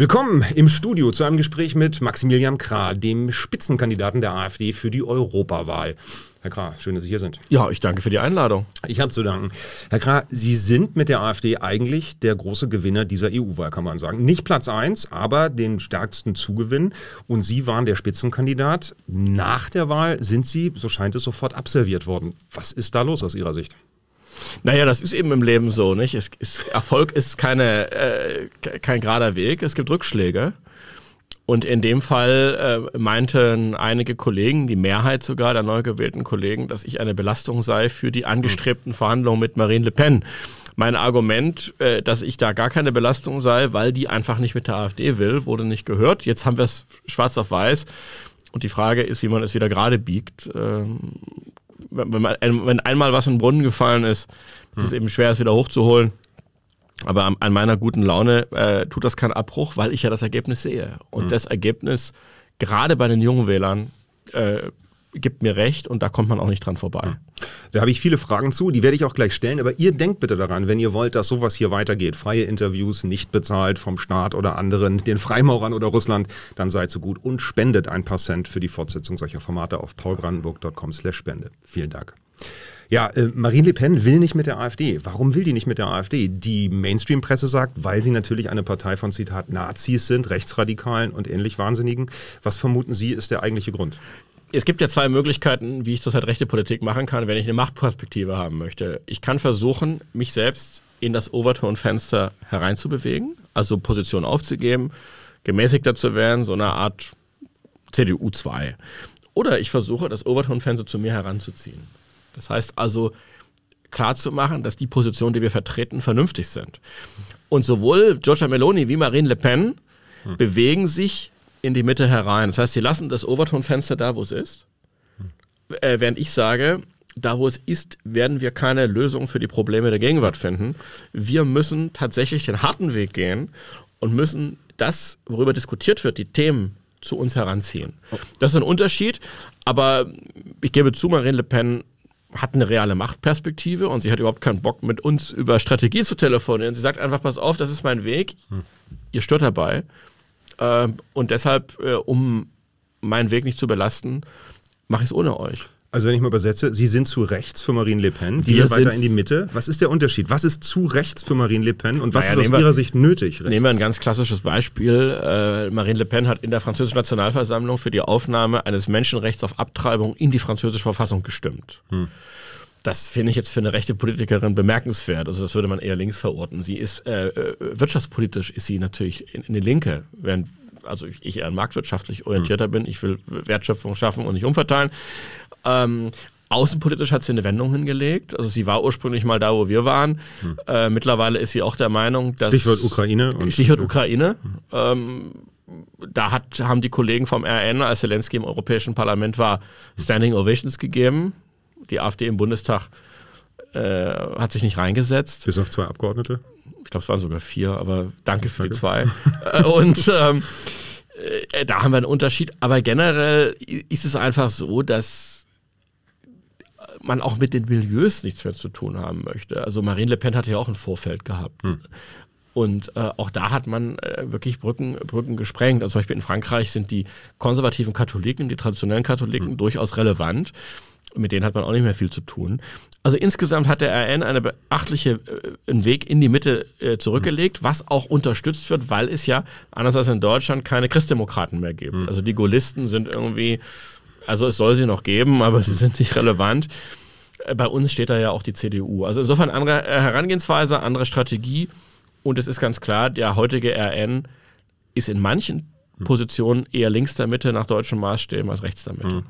Willkommen im Studio zu einem Gespräch mit Maximilian Krah, dem Spitzenkandidaten der AfD für die Europawahl. Herr Krah, schön, dass Sie hier sind. Ja, ich danke für die Einladung. Ich habe zu danken. Herr Krah, Sie sind mit der AfD eigentlich der große Gewinner dieser EU-Wahl, kann man sagen. Nicht Platz 1, aber den stärksten Zugewinn. Und Sie waren der Spitzenkandidat. Nach der Wahl sind Sie, so scheint es, sofort abserviert worden. Was ist da los aus Ihrer Sicht? Naja, das ist eben im Leben so, nicht? Es, es, Erfolg ist keine, äh, kein gerader Weg, es gibt Rückschläge. Und in dem Fall äh, meinten einige Kollegen, die Mehrheit sogar der neu gewählten Kollegen, dass ich eine Belastung sei für die angestrebten Verhandlungen mit Marine Le Pen. Mein Argument, äh, dass ich da gar keine Belastung sei, weil die einfach nicht mit der AfD will, wurde nicht gehört. Jetzt haben wir es schwarz auf weiß. Und die Frage ist, wie man es wieder gerade biegt. Ähm, wenn, man, wenn einmal was in den Brunnen gefallen ist, ist es mhm. eben schwer es wieder hochzuholen. Aber an, meiner guten Laune äh, tut das keinen Abbruch, weil ich ja das Ergebnis sehe. Und mhm. das Ergebnis, gerade bei den jungen Wählern, äh, gibt mir recht und da kommt man auch nicht dran vorbei. Da habe ich viele Fragen zu, die werde ich auch gleich stellen, aber ihr denkt bitte daran, wenn ihr wollt, dass sowas hier weitergeht, freie Interviews nicht bezahlt vom Staat oder anderen, den Freimaurern oder Russland, dann seid so gut und spendet ein paar Cent für die Fortsetzung solcher Formate auf paulbrandenburg.com slash spende. Vielen Dank. Ja, äh, Marine Le Pen will nicht mit der AfD. Warum will die nicht mit der AfD? Die Mainstream-Presse sagt, weil sie natürlich eine Partei von Zitat Nazis sind, Rechtsradikalen und ähnlich Wahnsinnigen. Was vermuten Sie, ist der eigentliche Grund? es gibt ja zwei Möglichkeiten, wie ich das halt rechte Politik machen kann, wenn ich eine Machtperspektive haben möchte. Ich kann versuchen, mich selbst in das Overton-Fenster hereinzubewegen, also Positionen aufzugeben, gemäßigter zu werden, so eine Art CDU 2. Oder ich versuche, das Overton-Fenster zu mir heranzuziehen. Das heißt also, klarzumachen, dass die Positionen, die wir vertreten, vernünftig sind. Und sowohl Giorgia Meloni wie Marine Le Pen hm. bewegen sich in die Mitte herein. Das heißt, sie lassen das Overtonfenster da, wo es ist, äh, während ich sage, da wo es ist, werden wir keine Lösung für die Probleme der Gegenwart finden. Wir müssen tatsächlich den harten Weg gehen und müssen das, worüber diskutiert wird, die Themen zu uns heranziehen. Das ist ein Unterschied, aber ich gebe zu, Marine Le Pen hat eine reale Machtperspektive und sie hat überhaupt keinen Bock, mit uns über Strategie zu telefonieren. Sie sagt einfach, pass auf, das ist mein Weg, hm. ihr stört dabei, ähm, und deshalb, äh, um meinen Weg nicht zu belasten, mache ich es ohne euch. Also wenn ich mal übersetze, Sie sind zu rechts für Marine Le Pen, wir, wir weiter in die Mitte. Was ist der Unterschied? Was ist zu rechts für Marine Le Pen und was naja, ist aus wir, Ihrer Sicht nötig? Rechts? Nehmen wir ein ganz klassisches Beispiel. Äh, Marine Le Pen hat in der französischen Nationalversammlung für die Aufnahme eines Menschenrechts auf Abtreibung in die französische Verfassung gestimmt. Hm. Das finde ich jetzt für eine rechte Politikerin bemerkenswert. Also das würde man eher links verorten. Sie ist äh, äh wirtschaftspolitisch ist sie natürlich eine Linke, während also ich, eher marktwirtschaftlich orientierter mhm. bin. Ich will Wertschöpfung schaffen und nicht umverteilen. Ähm, Außenpolitisch hat sie eine Wendung hingelegt. Also sie war ursprünglich mal da, wo wir waren. Hm. Äh, mittlerweile ist sie auch der Meinung, dass Stichwort Ukraine. Stichwort Ukraine. Hm. Ähm, da hat, haben die Kollegen vom RN, als Zelensky im Europäischen Parlament war, Standing Ovations gegeben die AfD im Bundestag äh, hat sich nicht reingesetzt. Bis auf zwei Abgeordnete? Ich glaube, es waren sogar vier, aber danke für danke. die zwei. Äh, und ähm, äh, da haben wir einen Unterschied. Aber generell ist es einfach so, dass man auch mit den Milieus nichts mehr zu tun haben möchte. Also Marine Le Pen hat ja auch ein Vorfeld gehabt. Hm. Und äh, auch da hat man äh, wirklich Brücken, Brücken gesprengt. Also zum Beispiel in Frankreich sind die konservativen Katholiken, die traditionellen Katholiken, hm. durchaus relevant mit denen hat man auch nicht mehr viel zu tun. Also insgesamt hat der RN eine beachtliche äh, einen Weg in die Mitte äh, zurückgelegt, mhm. was auch unterstützt wird, weil es ja anders als in Deutschland keine Christdemokraten mehr gibt. Mhm. Also die Gaullisten sind irgendwie, also es soll sie noch geben, aber mhm. sie sind nicht relevant. Äh, bei uns steht da ja auch die CDU. Also insofern andere äh, Herangehensweise, andere Strategie und es ist ganz klar, der heutige RN ist in manchen hm. Position eher links der Mitte nach deutschem Maßstäben als rechts der Mitte.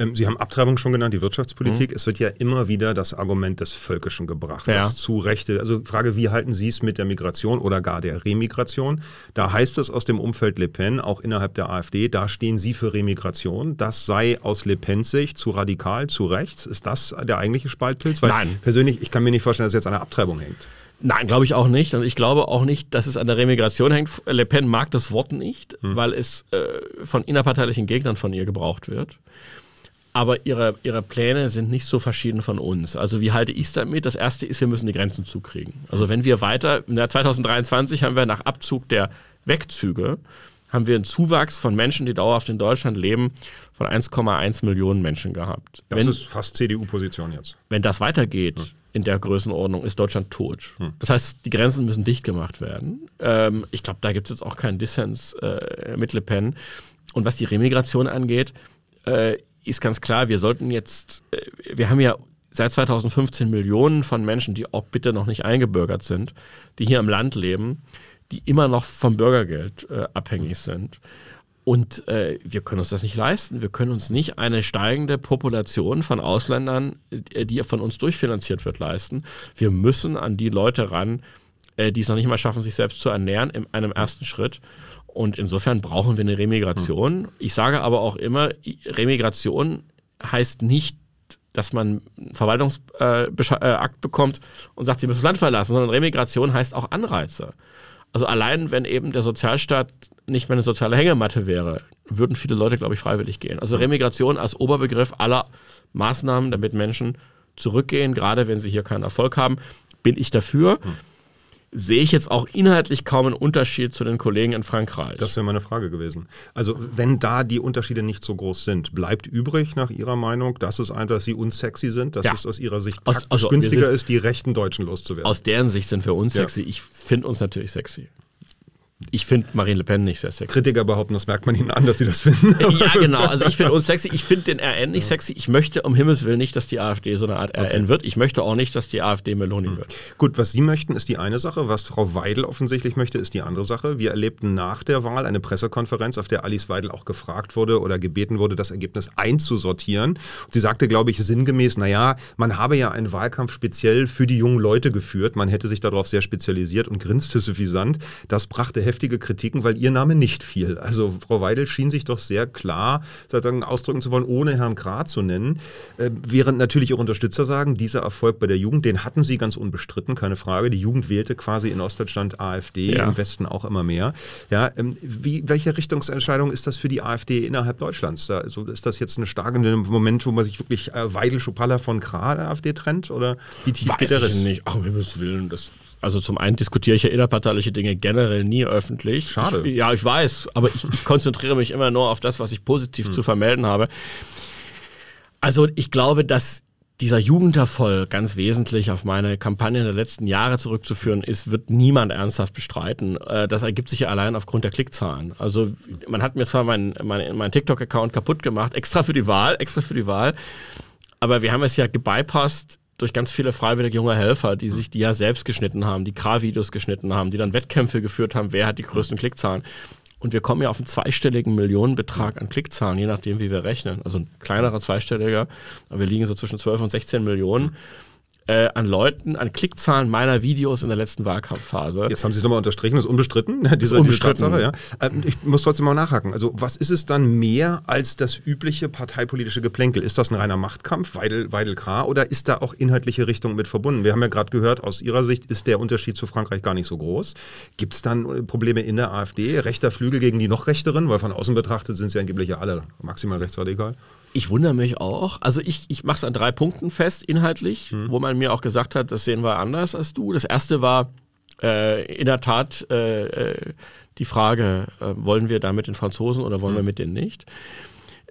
Mhm. Sie haben Abtreibung schon genannt, die Wirtschaftspolitik. Mhm. Es wird ja immer wieder das Argument des Völkischen gebracht, ja. das zu Rechte. Also Frage, wie halten Sie es mit der Migration oder gar der Remigration? Da heißt es aus dem Umfeld Le Pen, auch innerhalb der AfD, da stehen Sie für Remigration. Das sei aus Le Pens Sicht zu radikal, zu rechts. Ist das der eigentliche Spaltpilz? Weil Nein. persönlich, ich kann mir nicht vorstellen, dass es jetzt an der Abtreibung hängt. Nein, glaube ich auch nicht. Und ich glaube auch nicht, dass es an der Remigration hängt. Le Pen mag das Wort nicht, hm. weil es äh, von innerparteilichen Gegnern von ihr gebraucht wird. Aber ihre, ihre Pläne sind nicht so verschieden von uns. Also wie halte ich es damit? Das erste ist, wir müssen die Grenzen zukriegen. Also mhm. wenn wir weiter, im Jahr 2023 haben wir nach Abzug der Wegzüge, haben wir einen Zuwachs von Menschen, die dauerhaft in Deutschland leben, von 1,1 Millionen Menschen gehabt. Das wenn, ist fast CDU-Position jetzt. Wenn das weitergeht, hm in der Größenordnung ist Deutschland tot. Hm. Das heißt, die Grenzen müssen dicht gemacht werden. Ähm, ich glaube, da gibt es jetzt auch keinen Dissens äh, mit Le Pen. Und was die Remigration angeht, äh, ist ganz klar, wir sollten jetzt, äh, wir haben ja seit 2015 Millionen von Menschen, die auch bitte noch nicht eingebürgert sind, die hier im Land leben, die immer noch vom Bürgergeld äh, abhängig sind. Und äh, wir können uns das nicht leisten. Wir können uns nicht eine steigende Population von Ausländern, äh, die von uns durchfinanziert wird, leisten. Wir müssen an die Leute ran, äh, die es noch nicht mal schaffen, sich selbst zu ernähren, in einem ersten Schritt. Und insofern brauchen wir eine Remigration. Hm. Ich sage aber auch immer, Remigration heißt nicht, dass man einen Verwaltungsakt äh, äh, bekommt und sagt, sie müssen das Land verlassen, sondern Remigration heißt auch Anreize. Also allein, wenn eben der Sozialstaat nicht mehr eine soziale Hängematte wäre, würden viele Leute, glaube ich, freiwillig gehen. Also Remigration als Oberbegriff aller Maßnahmen, damit Menschen zurückgehen, gerade wenn sie hier keinen Erfolg haben, bin ich dafür. Mhm sehe ich jetzt auch inhaltlich kaum einen Unterschied zu den Kollegen in Frankreich. Das wäre meine Frage gewesen. Also wenn da die Unterschiede nicht so groß sind, bleibt übrig nach Ihrer Meinung, dass es einfach, dass sie unsexy sind, dass ja. es aus Ihrer Sicht aus, also günstiger sind, ist, die rechten Deutschen loszuwerden. Aus deren Sicht sind wir unsexy. Ja. Ich finde uns natürlich sexy. Ich finde Marine Le Pen nicht sehr sexy. Kritiker behaupten, das merkt man ihnen an, dass sie das finden. Äh, ja, genau. Also ich finde uns sexy. Ich finde den RN nicht ja. sexy. Ich möchte um Himmels Willen nicht, dass die AfD so eine Art okay. RN wird. Ich möchte auch nicht, dass die AfD Meloni mhm. wird. Gut, was Sie möchten, ist die eine Sache. Was Frau Weidel offensichtlich möchte, ist die andere Sache. Wir erlebten nach der Wahl eine Pressekonferenz, auf der Alice Weidel auch gefragt wurde oder gebeten wurde, das Ergebnis einzusortieren. Und sie sagte, glaube ich, sinngemäß, naja, man habe ja einen Wahlkampf speziell für die jungen Leute geführt. Man hätte sich darauf sehr spezialisiert und grinste suffisant. Das brachte heftige Kritiken, weil ihr Name nicht fiel. Also Frau Weidel schien sich doch sehr klar sozusagen ausdrücken zu wollen, ohne Herrn Grad zu nennen. Äh, während natürlich auch Unterstützer sagen, dieser Erfolg bei der Jugend, den hatten sie ganz unbestritten, keine Frage. Die Jugend wählte quasi in Ostdeutschland AfD, ja. im Westen auch immer mehr. Ja, ähm, wie, welche Richtungsentscheidung ist das für die AfD innerhalb Deutschlands? Da, also ist das jetzt eine starke ein Moment, wo man sich wirklich äh, Weidel, Schupalla von Grad AfD trennt? Oder wie tief Weiß geht der Riss? Ich nicht. Ach, um Himmels Willen, das also zum einen diskutiere ich ja innerparteiliche Dinge generell nie öffentlich. Schade. Ich, ja, ich weiß, aber ich, ich, konzentriere mich immer nur auf das, was ich positiv hm. zu vermelden habe. Also ich glaube, dass dieser Jugenderfolg ganz wesentlich auf meine Kampagne der letzten Jahre zurückzuführen ist, wird niemand ernsthaft bestreiten. Äh, das ergibt sich ja allein aufgrund der Klickzahlen. Also man hat mir zwar meinen mein, mein TikTok-Account kaputt gemacht, extra für die Wahl, extra für die Wahl, aber wir haben es ja gebypassed, durch ganz viele freiwillige junge Helfer, die hm. sich die ja selbst geschnitten haben, die K-Videos geschnitten haben, die dann Wettkämpfe geführt haben, wer hat die größten Klickzahlen. Und wir kommen ja auf einen zweistelligen Millionenbetrag hm. an Klickzahlen, je nachdem, wie wir rechnen. Also ein kleinerer zweistelliger, aber wir liegen so zwischen 12 und 16 Millionen. Hm äh, an Leuten, an Klickzahlen meiner Videos in der letzten Wahlkampfphase. Jetzt haben Sie es nochmal unterstrichen, das ist unbestritten, diese, unbestritten. Tatsache. Ja. Ähm, ich muss trotzdem mal nachhaken. Also was ist es dann mehr als das übliche parteipolitische Geplänkel? Ist das ein reiner Machtkampf, Weidel, Weidel-Kra, oder ist da auch inhaltliche Richtung mit verbunden? Wir haben ja gerade gehört, aus Ihrer Sicht ist der Unterschied zu Frankreich gar nicht so groß. Gibt es dann äh, Probleme in der AfD, rechter Flügel gegen die noch rechteren? Weil von außen betrachtet sind sie angeblich ja alle maximal rechtsradikal. Ich wundere mich auch. Also ich, ich mache es an drei Punkten fest, inhaltlich, mhm. wo man mir auch gesagt hat, das sehen wir anders als du. Das erste war äh, in der Tat äh, äh die Frage, äh, wollen wir da mit den Franzosen oder wollen mhm. wir mit denen nicht?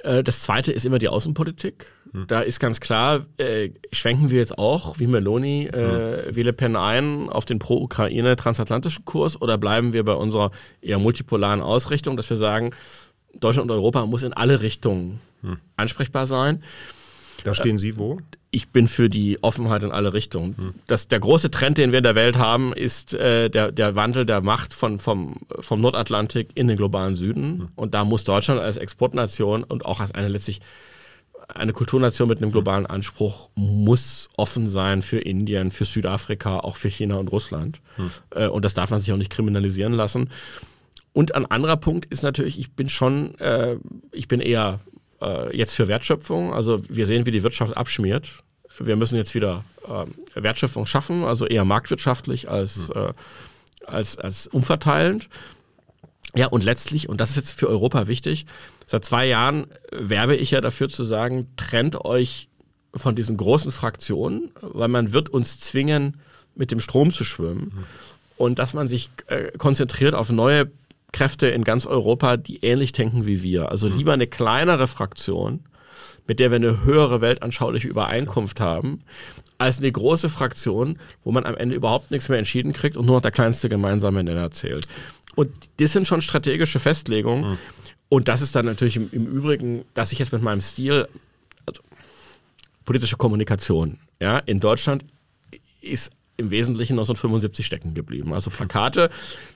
Äh, das zweite ist immer die Außenpolitik. Mhm. Da ist ganz klar, äh, schwenken wir jetzt auch wie Meloni, äh, mhm. wie Le Pen ein auf den pro-Ukraine transatlantischen Kurs oder bleiben wir bei unserer eher multipolaren Ausrichtung, dass wir sagen, Deutschland und Europa muss in alle Richtungen hm. ansprechbar sein. Da stehen Sie wo? Ich bin für die Offenheit in alle Richtungen. Hm. Das, der große Trend, den wir in der Welt haben, ist äh, der, der Wandel der Macht von, vom, vom Nordatlantik in den globalen Süden. Hm. Und da muss Deutschland als Exportnation und auch als eine letztlich eine Kulturnation mit einem globalen Anspruch muss offen sein für Indien, für Südafrika, auch für China und Russland. Hm. Äh, und das darf man sich auch nicht kriminalisieren lassen. Und ein anderer Punkt ist natürlich, ich bin schon, äh, ich bin eher äh, jetzt für Wertschöpfung. Also wir sehen, wie die Wirtschaft abschmiert. Wir müssen jetzt wieder äh, Wertschöpfung schaffen, also eher marktwirtschaftlich als, mhm. äh, als, als umverteilend. Ja, und letztlich, und das ist jetzt für Europa wichtig, seit zwei Jahren werbe ich ja dafür zu sagen, trennt euch von diesen großen Fraktionen, weil man wird uns zwingen, mit dem Strom zu schwimmen. Mhm. Und dass man sich äh, konzentriert auf neue Kräfte in ganz Europa, die ähnlich denken wie wir. Also mhm. lieber eine kleinere Fraktion, mit der wir eine höhere weltanschauliche Übereinkunft haben, als eine große Fraktion, wo man am Ende überhaupt nichts mehr entschieden kriegt und nur noch der kleinste gemeinsame Nenner zählt. Und das sind schon strategische Festlegungen. Mhm. Und das ist dann natürlich im, im, Übrigen, dass ich jetzt mit meinem Stil, also politische Kommunikation, ja, in Deutschland ist im Wesentlichen 1975 stecken geblieben. Also Plakate,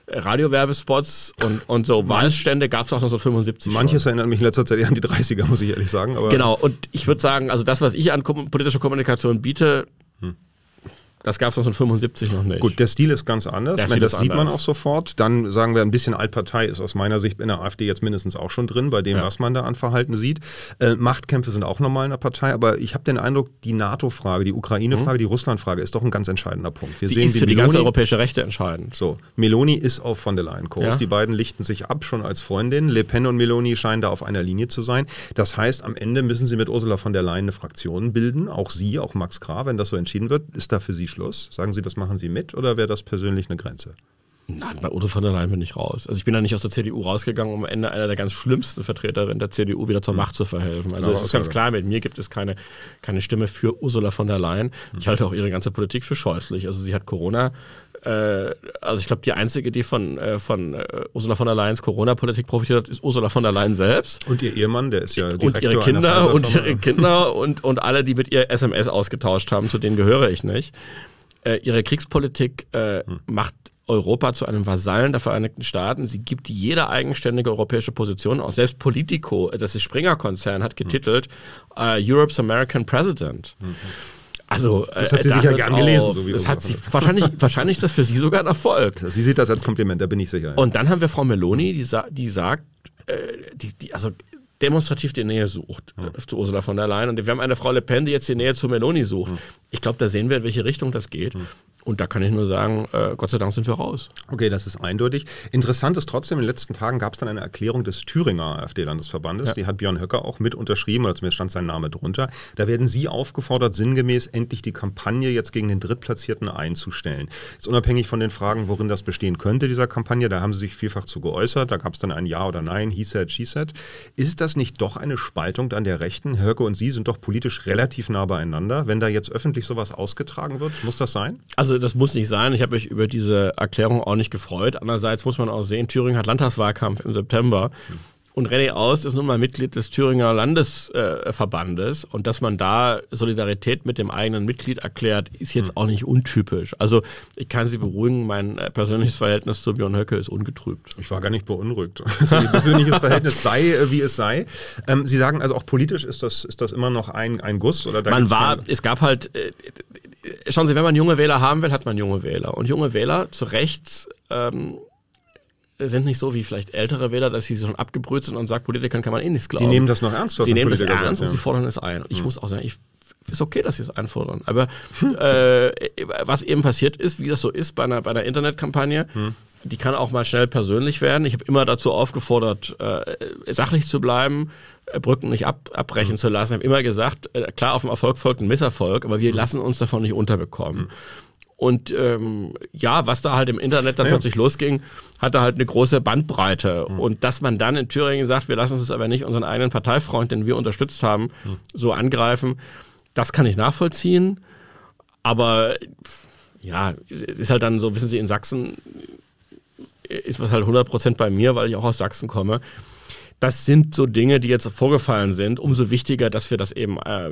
Radiowerbespots und, und so Wahlstände gab es auch 1975. Manches schon. erinnert mich in letzter Zeit eher an die 30er, muss ich ehrlich sagen. genau, und ich würde sagen, also das, was ich an politischer Kommunikation biete, das gab es 1975 noch nicht. Gut, der Stil ist ganz anders. meine, das anders. sieht man auch sofort. Dann sagen wir, ein bisschen Altpartei ist aus meiner Sicht in der AfD jetzt mindestens auch schon drin, bei dem, ja. was man da an Verhalten sieht. Äh, Machtkämpfe sind auch normal in der Partei, aber ich habe den Eindruck, die NATO-Frage, die Ukraine-Frage, mhm. die Russland-Frage ist doch ein ganz entscheidender Punkt. Wir Sie sehen ist für Meloni, die ganze europäische Rechte entscheidend. So, Meloni ist auf von der Leyen-Kurs. Ja. Die beiden lichten sich ab, schon als Freundin. Le Pen und Meloni scheinen da auf einer Linie zu sein. Das heißt, am Ende müssen sie mit Ursula von der Leyen eine Fraktion bilden. Auch sie, auch Max Krah, wenn das so entschieden wird, ist da für sie Schuldischluss? Sagen Sie, das machen Sie mit oder wäre das persönlich eine Grenze? Nein, bei Udo von der Leyen bin ich raus. Also ich bin ja nicht aus der CDU rausgegangen, um am Ende einer der ganz schlimmsten Vertreterinnen der CDU wieder zur hm. Macht zu verhelfen. Also es ist ganz klar, mit mir gibt es keine, keine Stimme für Ursula von der Leyen. Ich hm. halte auch ihre ganze Politik für scheußlich. Also sie hat Corona äh, also ich glaube, die einzige, die von, äh, von äh, Ursula von der Leyen's Corona-Politik profitiert hat, ist Ursula von der Leyen selbst. Und ihr Ehemann, der ist ja Direktor Und ihre Kinder und ihre Kinder und, und alle, die mit ihr SMS ausgetauscht haben, zu denen gehöre ich nicht. Äh, ihre Kriegspolitik hm. macht Europa zu einem Vasallen der Vereinigten Staaten. Sie gibt jede eigenständige europäische Position aus. Selbst Politico, das ist Springer-Konzern, hat hm. getitelt hm. uh, Europe's American President. Hm. Also, das äh, hat sie äh, sicher gern gelesen. So wie das hat sie, wahrscheinlich, wahrscheinlich ist das für sie sogar ein Erfolg. Sie sieht das als Kompliment, da bin ich sicher. Ja. Und dann haben wir Frau Meloni, die, sa die sagt, äh, die, die, also demonstrativ die Nähe sucht ja. Äh, zu Ursula von der Leyen. Und wir haben eine Frau Le Pen, die jetzt die Nähe zu Meloni sucht. Ja. Hm. Ich glaube, da sehen wir, in welche Richtung das geht. Ja. Hm. Und da kann ich nur sagen, äh, Gott sei Dank sind wir raus. Okay, das ist eindeutig. Interessant ist trotzdem, in den letzten Tagen gab es dann eine Erklärung des Thüringer AfD-Landesverbandes. Ja. Die hat Björn Höcker auch mit unterschrieben, oder zumindest stand sein Name drunter. Da werden Sie aufgefordert, sinngemäß endlich die Kampagne jetzt gegen den Drittplatzierten einzustellen. Jetzt unabhängig von den Fragen, worin das bestehen könnte, dieser Kampagne, da haben Sie sich vielfach zu geäußert. Da gab es dann ein Ja oder Nein, he said, she said. Ist das das nicht doch eine Spaltung an der Rechten? Höcke und Sie sind doch politisch relativ nah beieinander. Wenn da jetzt öffentlich sowas ausgetragen wird, muss das sein? Also das muss nicht sein. Ich habe mich über diese Erklärung auch nicht gefreut. Andererseits muss man auch sehen, Thüringen hat Landtagswahlkampf im September. Hm. Und René Aus ist nun mal Mitglied des Thüringer Landesverbandes. Äh, und dass man da Solidarität mit dem eigenen Mitglied erklärt, ist jetzt mhm. auch nicht untypisch. Also ich kann Sie beruhigen, mein äh, persönliches Verhältnis zu Björn Höcke ist ungetrübt. Ich war gar nicht beunruhigt. Also, Ihr persönliches Verhältnis sei, äh, wie es sei. Ähm, Sie sagen also auch politisch ist das, ist das immer noch ein, ein Guss? Oder man war, es gab halt, äh, schauen Sie, wenn man junge Wähler haben will, hat man junge Wähler. Und junge Wähler zu Recht ähm, sind nicht so wie vielleicht ältere Wähler, dass sie schon abgebrüht sind und sagen, Politikern kann man eh nichts glauben. Die nehmen das noch ernst, was Sie nehmen das ernst sagt, ja. und sie fordern es ein. Ich hm. muss auch sagen, ich ist okay, dass sie es einfordern. Aber äh, was eben passiert ist, wie das so ist bei einer, bei einer Internetkampagne, hm. die kann auch mal schnell persönlich werden. Ich habe immer dazu aufgefordert, äh, sachlich zu bleiben, äh, Brücken nicht ab, abbrechen hm. zu lassen. Ich habe immer gesagt, äh, klar, auf dem Erfolg folgt ein Misserfolg, aber wir hm. lassen uns davon nicht unterbekommen. Hm. Und ähm, ja, was da halt im Internet dann ja. plötzlich losging, hatte halt eine große Bandbreite. Mhm. Und dass man dann in Thüringen sagt, wir lassen uns aber nicht unseren eigenen Parteifreund, den wir unterstützt haben, mhm. so angreifen, das kann ich nachvollziehen. Aber ja, ist halt dann so, wissen Sie, in Sachsen ist was halt 100% bei mir, weil ich auch aus Sachsen komme. Das sind so Dinge, die jetzt vorgefallen sind. Umso wichtiger, dass wir das eben äh,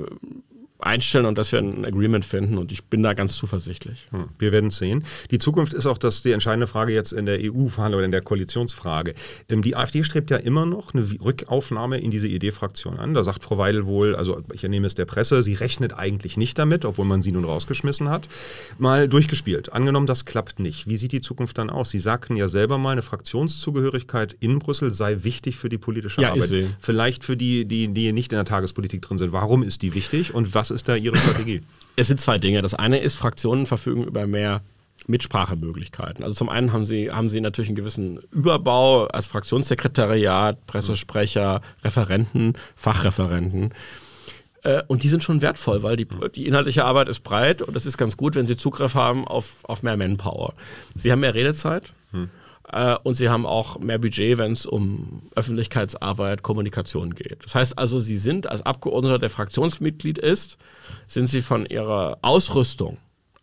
einstellen und dass wir ein Agreement finden. Und ich bin da ganz zuversichtlich. Hm. Wir werden sehen. Die Zukunft ist auch das, die entscheidende Frage jetzt in der EU-Verhandlung oder in der Koalitionsfrage. Ähm, die AfD strebt ja immer noch eine Rückaufnahme in diese ID-Fraktion an. Da sagt Frau Weidel wohl, also ich ernehme es der Presse, sie rechnet eigentlich nicht damit, obwohl man sie nun rausgeschmissen hat. Mal durchgespielt. Angenommen, das klappt nicht. Wie sieht die Zukunft dann aus? Sie sagten ja selber mal, eine Fraktionszugehörigkeit in Brüssel sei wichtig für die politische ja, Arbeit. Vielleicht für die, die, die nicht in der Tagespolitik drin sind. Warum ist die wichtig und was was ist da Ihre Strategie? Es sind zwei Dinge. Das eine ist, Fraktionen verfügen über mehr Mitsprachemöglichkeiten. Also zum einen haben sie, haben sie natürlich einen gewissen Überbau als Fraktionssekretariat, Pressesprecher, Referenten, Fachreferenten. Äh, und die sind schon wertvoll, weil die, die inhaltliche Arbeit ist breit und es ist ganz gut, wenn sie Zugriff haben auf, auf mehr Manpower. Sie haben mehr Redezeit. Hm. Äh, und sie haben auch mehr Budget, wenn es um Öffentlichkeitsarbeit, Kommunikation geht. Das heißt also, sie sind als Abgeordneter, der Fraktionsmitglied ist, sind sie von ihrer Ausrüstung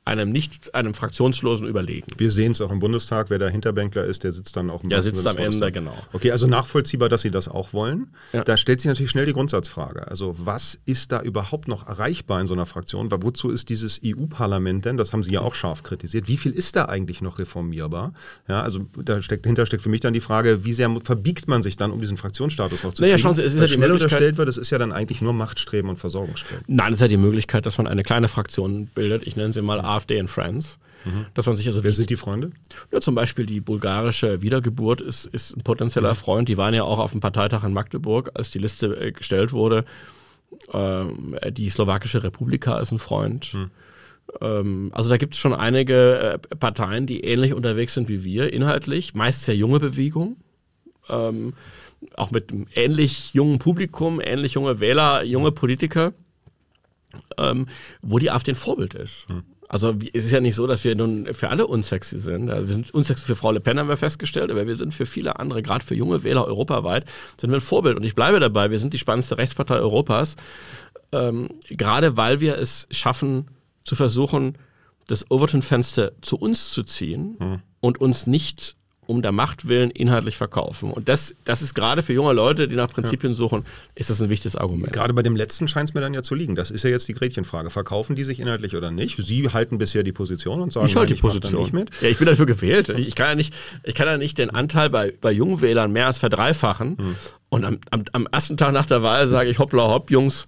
einem nicht einem fraktionslosen überlegen. Wir sehen es auch im Bundestag, wer der Hinterbänkler ist, der sitzt dann auch im Der sitzt am Ende, genau. Okay, also nachvollziehbar, dass Sie das auch wollen. Ja. Da stellt sich natürlich schnell die Grundsatzfrage. Also was ist da überhaupt noch erreichbar in so einer Fraktion? wozu ist dieses EU-Parlament denn? Das haben Sie ja auch scharf kritisiert. Wie viel ist da eigentlich noch reformierbar? Ja, also da steckt, dahinter steckt für mich dann die Frage, wie sehr verbiegt man sich dann, um diesen Fraktionsstatus noch zu naja, kriegen? Schauen Sie, es ist Weil ja die schnell unterstellt wird, das ist ja dann eigentlich nur Machtstreben und Versorgungsstreben. Nein, es ist ja die Möglichkeit, dass man eine kleine Fraktion bildet. Ich nenne sie mal A AfD in France. Mhm. Dass man sich also Wer sind die Freunde? Ja, zum Beispiel die bulgarische Wiedergeburt ist, ist ein potenzieller mhm. Freund. Die waren ja auch auf dem Parteitag in Magdeburg, als die Liste äh, gestellt wurde. Ähm, die slowakische Republika ist ein Freund. Mhm. Ähm, also da gibt es schon einige äh, Parteien, die ähnlich unterwegs sind wie wir, inhaltlich. Meist sehr junge Bewegung. Ähm, auch mit einem ähnlich jungen Publikum, ähnlich junge Wähler, junge Politiker, ähm, wo die AfD ein Vorbild ist. Hm. Also es ist ja nicht so, dass wir nun für alle unsexy sind. wir sind unsexy für Frau Le Pen, haben wir festgestellt, aber wir sind für viele andere, gerade für junge Wähler europaweit, sind wir ein Vorbild. Und ich bleibe dabei, wir sind die spannendste Rechtspartei Europas, ähm, gerade weil wir es schaffen, zu versuchen, das Overton-Fenster zu uns zu ziehen hm. und uns nicht um der Macht willen inhaltlich verkaufen. Und das, das ist gerade für junge Leute, die nach Prinzipien ja. suchen, ist das ein wichtiges Argument. Gerade bei dem letzten scheint es mir dann ja zu liegen. Das ist ja jetzt die Gretchenfrage. Verkaufen die sich inhaltlich oder nicht? Sie halten bisher die Position und sagen, ich halte die Position nicht mit. Ja, ich bin dafür gewählt. Ich kann ja nicht, ich kann ja nicht den Anteil bei, bei Jungwählern mehr als verdreifachen. Hm. Und am, am, am ersten Tag nach der Wahl sage ich, hoppla hopp, Jungs,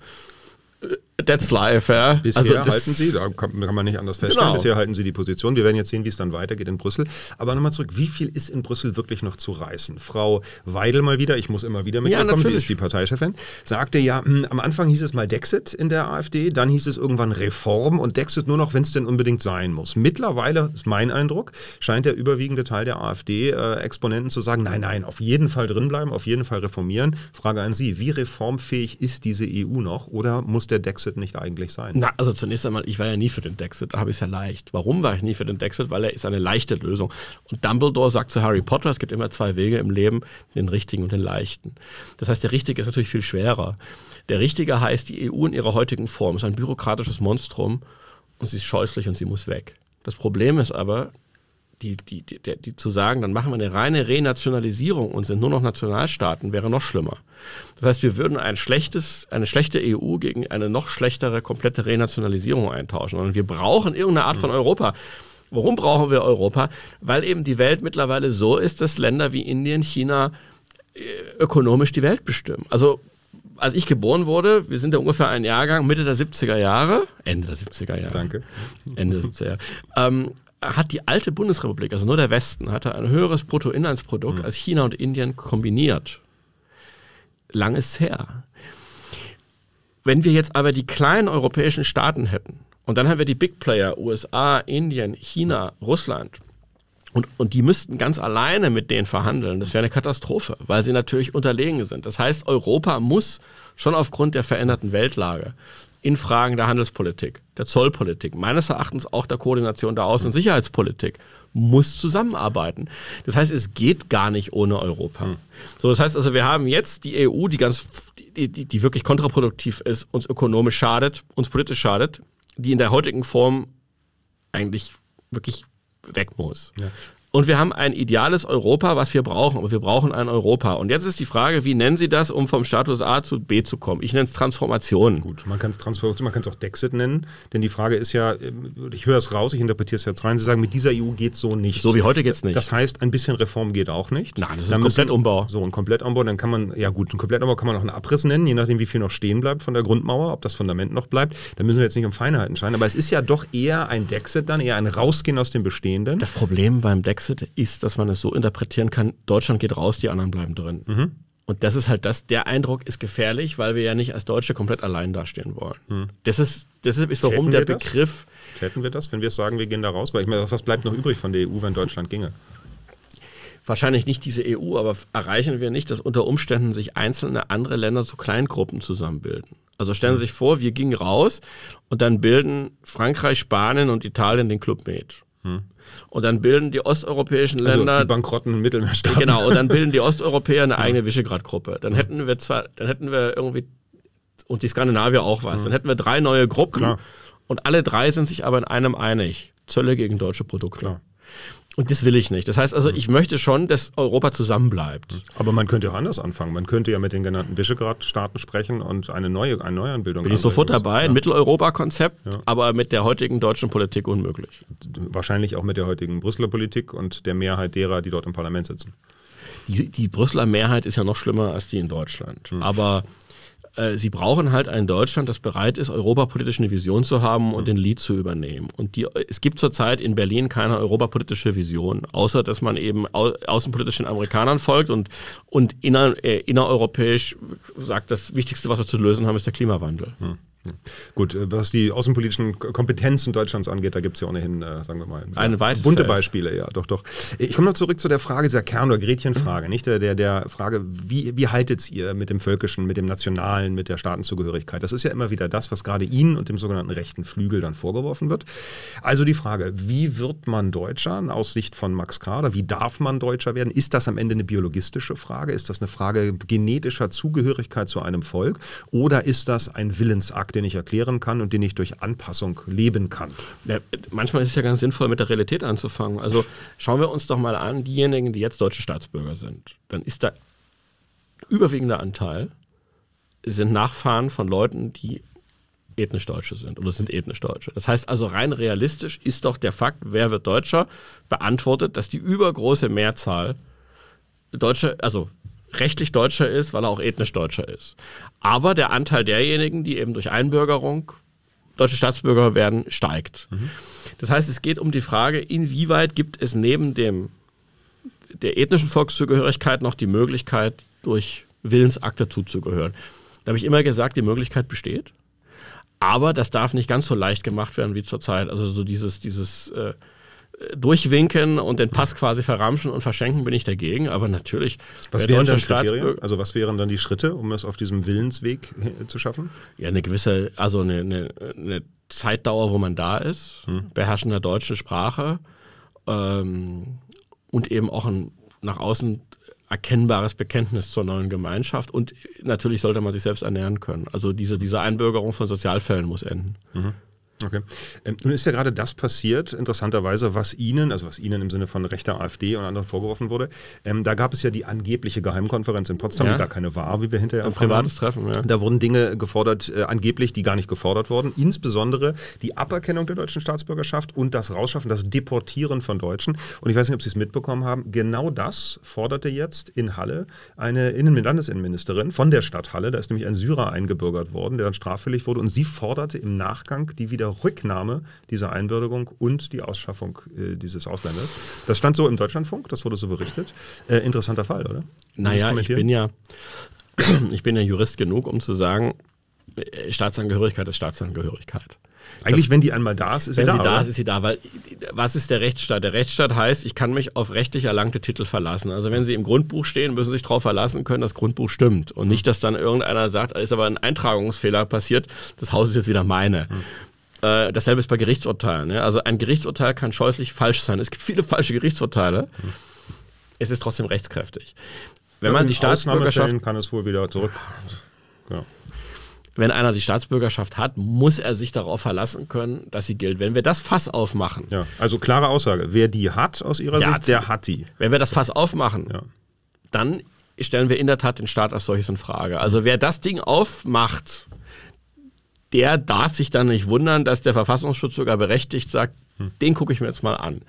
That's life, ja. Bisher also halten sie, da kann, kann, man nicht anders feststellen, genau. bisher halten sie die Position. Wir werden jetzt sehen, wie es dann weitergeht in Brüssel. Aber nochmal zurück, wie viel ist in Brüssel wirklich noch zu reißen? Frau Weidel mal wieder, ich muss immer wieder mit ja, ihr kommen, sie ist die Parteichefin, sagte ja, mh, hm, am Anfang hieß es mal Dexit in der AfD, dann hieß es irgendwann Reform und Dexit nur noch, wenn es denn unbedingt sein muss. Mittlerweile, ist mein Eindruck, scheint der überwiegende Teil der AfD-Exponenten äh, zu sagen, nein, nein, auf jeden Fall drinbleiben, auf jeden Fall reformieren. Frage an Sie, wie reformfähig ist diese EU noch oder muss der Dexit nicht eigentlich sein? Na, also zunächst einmal, ich war ja nie für den Dexit, da habe ich es ja leicht. Warum war ich nie für den Dexit? Weil er ist eine leichte Lösung. Und Dumbledore sagt zu Harry Potter, es gibt immer zwei Wege im Leben, den richtigen und den leichten. Das heißt, der richtige ist natürlich viel schwerer. Der richtige heißt, die EU in ihrer heutigen Form ist ein bürokratisches Monstrum und sie ist scheußlich und sie muss weg. Das Problem ist aber, die, die, die, die, zu sagen, dann machen wir eine reine Renationalisierung und sind nur noch Nationalstaaten, wäre noch schlimmer. Das heißt, wir würden ein schlechtes, eine schlechte EU gegen eine noch schlechtere komplette Renationalisierung eintauschen. Und wir brauchen irgendeine Art von mhm. Europa. Warum brauchen wir Europa? Weil eben die Welt mittlerweile so ist, dass Länder wie Indien, China äh, ökonomisch die Welt bestimmen. Also als ich geboren wurde, wir sind ja ungefähr ein Jahrgang, Mitte der 70er Jahre, Ende der 70er Jahre. Danke. Ende der 70er Jahre. Ähm, hat die alte Bundesrepublik, also nur der Westen, hatte ein höheres Bruttoinlandsprodukt mhm. als China und Indien kombiniert. Lang ist her. Wenn wir jetzt aber die kleinen europäischen Staaten hätten, und dann haben wir die Big Player, USA, Indien, China, mhm. Russland, und, und die müssten ganz alleine mit denen verhandeln. Das wäre eine Katastrophe, weil sie natürlich unterlegen sind. Das heißt, Europa muss schon aufgrund der veränderten Weltlage in Fragen der Handelspolitik, der Zollpolitik, meines Erachtens auch der Koordination der Außen- und Sicherheitspolitik, muss zusammenarbeiten. Das heißt, es geht gar nicht ohne Europa. Hm. So, das heißt also, wir haben jetzt die EU, die ganz, die, die wirklich kontraproduktiv ist, uns ökonomisch schadet, uns politisch schadet, die in der heutigen Form eigentlich wirklich weg muss. Ja. Und wir haben ein ideales Europa, was wir brauchen. Und wir brauchen ein Europa. Und jetzt ist die Frage, wie nennen Sie das, um vom Status A zu B zu kommen? Ich nenne es Transformation. Gut, man kann es Transformation, man kann es auch Dexit nennen. Denn die Frage ist ja, ähm, ich höre es raus, ich interpretiere es jetzt rein. Sie sagen, mit dieser EU geht es so nicht. So wie heute geht es nicht. Das heißt, ein bisschen Reform geht auch nicht. Nein, das ist ein Komplettumbau. so, ein Komplettumbau, dann kann man, ja gut, ein Komplettumbau kann man auch einen Abriss nennen, je nachdem, wie viel noch stehen bleibt von der Grundmauer, ob das Fundament noch bleibt. Da müssen wir jetzt nicht um Feinheiten scheinen. Aber es ist ja doch eher ein Dexit dann, eher ein Rausgehen aus dem Bestehenden. Das Problem beim Dexit Brexit ist, dass man es so interpretieren kann, Deutschland geht raus, die anderen bleiben drin. Mhm. Und das ist halt das, der Eindruck ist gefährlich, weil wir ja nicht als Deutsche komplett allein dastehen wollen. Hm. Das ist, deshalb ist warum der das? Begriff. Täten wir das, wenn wir sagen, wir gehen da raus? Weil ich meine, was bleibt noch übrig von der EU, wenn Deutschland ginge? Wahrscheinlich nicht diese EU, aber erreichen wir nicht, dass unter Umständen sich einzelne andere Länder zu Kleingruppen zusammenbilden. Also stellen Sie mhm. sich vor, wir gingen raus und dann bilden Frankreich, Spanien und Italien den Club Med. Hm. Und dann bilden die osteuropäischen also Länder. Also die Bankrotten im Mittelmeerstaaten. Genau, und dann bilden die Osteuropäer eine eigene Visegrad-Gruppe. Dann hätten wir zwar, dann hätten wir irgendwie, und die Skandinavier auch was, dann hätten wir drei neue Gruppen Klar. und alle drei sind sich aber in einem einig. Zölle gegen deutsche Produkte. Klar. Und das will ich nicht. Das heißt also, mhm. ich möchte schon, dass Europa zusammenbleibt. Mhm. Aber man könnte auch anders anfangen. Man könnte ja mit den genannten Visegrad-Staaten sprechen und eine neue eine Neuanbildung. Bin ich sofort dabei, ein Mitteleuropa-Konzept, ja. aber mit der heutigen deutschen Politik unmöglich. Wahrscheinlich auch mit der heutigen Brüsseler Politik und der Mehrheit derer, die dort im Parlament sitzen. Die, die Brüsseler Mehrheit ist ja noch schlimmer als die in Deutschland. Hm. Aber äh, sie brauchen halt ein Deutschland, das bereit ist, europapolitisch eine Vision zu haben und den Lead zu übernehmen. Und die, es gibt zurzeit in Berlin keine europapolitische Vision, außer dass man eben au, außenpolitisch den Amerikanern folgt und, und inner, äh, innereuropäisch sagt, das Wichtigste, was wir zu lösen haben, ist der Klimawandel. Hm. Gut, äh, was die außenpolitischen Kompetenzen Deutschlands angeht, da gibt es ja ohnehin, äh, sagen wir mal, äh, Eine ja, bunte Feld. Beispiele, ja, doch, doch. Ich komme noch zurück zu der Frage dieser Kern- oder Gretchenfrage, mhm. nicht? Der, der, der Frage, wie, wie haltet ihr mit dem Völkischen, mit dem Nationalen, mit der Staatenzugehörigkeit? Das ist ja immer wieder das, was gerade Ihnen und dem sogenannten rechten Flügel dann vorgeworfen wird. Also die Frage, wie wird man Deutscher aus Sicht von Max Kader? Wie darf man Deutscher werden? Ist das am Ende eine biologistische Frage? Ist das eine Frage genetischer Zugehörigkeit zu einem Volk? Oder ist das ein Willensakt? den nicht erklären kann und die nicht durch Anpassung leben kann. Ja, manchmal ist es ja ganz sinnvoll, mit der Realität anzufangen. Also schauen wir uns doch mal an, diejenigen, die jetzt deutsche Staatsbürger sind, dann ist da überwiegender Anteil sind Nachfahren von Leuten, die ethnisch Deutsche sind oder sind ethnisch Deutsche. Das heißt also rein realistisch ist doch der Fakt, wer wird Deutscher, beantwortet, dass die übergroße Mehrzahl Deutsche, also rechtlich Deutscher ist, weil er auch ethnisch Deutscher ist. Aber der Anteil derjenigen, die eben durch Einbürgerung deutsche Staatsbürger werden, steigt. Mhm. Das heißt, es geht um die Frage, inwieweit gibt es neben dem, der ethnischen Volkszugehörigkeit noch die Möglichkeit, durch Willensakte zuzugehören. Da habe ich immer gesagt, die Möglichkeit besteht. Aber das darf nicht ganz so leicht gemacht werden wie zurzeit. Also so dieses, dieses äh, durchwinken und den Pass quasi verramschen und verschenken, bin ich dagegen. Aber natürlich. Was wären dann Kriterien? Also was wären dann die Schritte, um es auf diesem Willensweg zu schaffen? Ja, eine gewisse, also eine, eine, eine Zeitdauer, wo man da ist, hm. Beherrschen der deutschen Sprache ähm, und eben auch ein nach außen erkennbares Bekenntnis zur neuen Gemeinschaft und natürlich sollte man sich selbst ernähren können. Also diese, diese Einbürgerung von Sozialfällen muss enden. Mhm. Okay. Ähm, nun ist ja gerade das passiert, interessanterweise, was Ihnen, also was Ihnen im Sinne von rechter AfD und anderen vorgeworfen wurde. Ähm, da gab es ja die angebliche Geheimkonferenz in Potsdam, ja. die gar keine war, wie wir hinterher Ein privates Treffen, ja. Da wurden Dinge gefordert, äh, angeblich, die gar nicht gefordert wurden. Insbesondere die Aberkennung der deutschen Staatsbürgerschaft und das Rausschaffen, das Deportieren von Deutschen. Und ich weiß nicht, ob Sie es mitbekommen haben. Genau das forderte jetzt in Halle eine Innen Landesinnenministerin von der Stadt Halle. Da ist nämlich ein Syrer eingebürgert worden, der dann straffällig wurde. Und sie forderte im Nachgang die wieder der Rücknahme dieser Einbürgerung und die Ausschaffung äh, dieses Ausländers. Das stand so im Deutschlandfunk, das wurde so berichtet. Äh, interessanter Fall, oder? Naja, ich bin ja, ich bin ja Jurist genug, um zu sagen, äh, Staatsangehörigkeit ist Staatsangehörigkeit. Eigentlich, das, wenn die einmal da ist, ist sie da. Wenn sie da, ist, ist sie da. Weil was ist der Rechtsstaat? Der Rechtsstaat heißt, ich kann mich auf rechtlich erlangte Titel verlassen. Also wenn sie im Grundbuch stehen, müssen sie sich darauf verlassen können, dass das Grundbuch stimmt. Und hm. nicht, dass dann irgendeiner sagt, ist aber ein Eintragungsfehler passiert, das Haus ist jetzt wieder meine. Mhm. Äh, dasselbe ist bei Gerichtsurteilen. Ja? Also ein Gerichtsurteil kann scheußlich falsch sein. Es gibt viele falsche Gerichtsurteile. Mhm. Es ist trotzdem rechtskräftig. Wenn man die Staatsbürgerschaft kann es wohl wieder zurück. Ja. Wenn einer die Staatsbürgerschaft hat, muss er sich darauf verlassen können, dass sie gilt. Wenn wir das Fass aufmachen. Ja, also klare Aussage. Wer die hat aus Ihrer der Sicht, hat der hat die. Wenn wir das Fass aufmachen, ja. dann stellen wir in der Tat den Staat als solches in Frage. Also wer das Ding aufmacht, der darf sich dann nicht wundern, dass der Verfassungsschutz sogar berechtigt sagt, hm. den gucke ich mir jetzt mal an.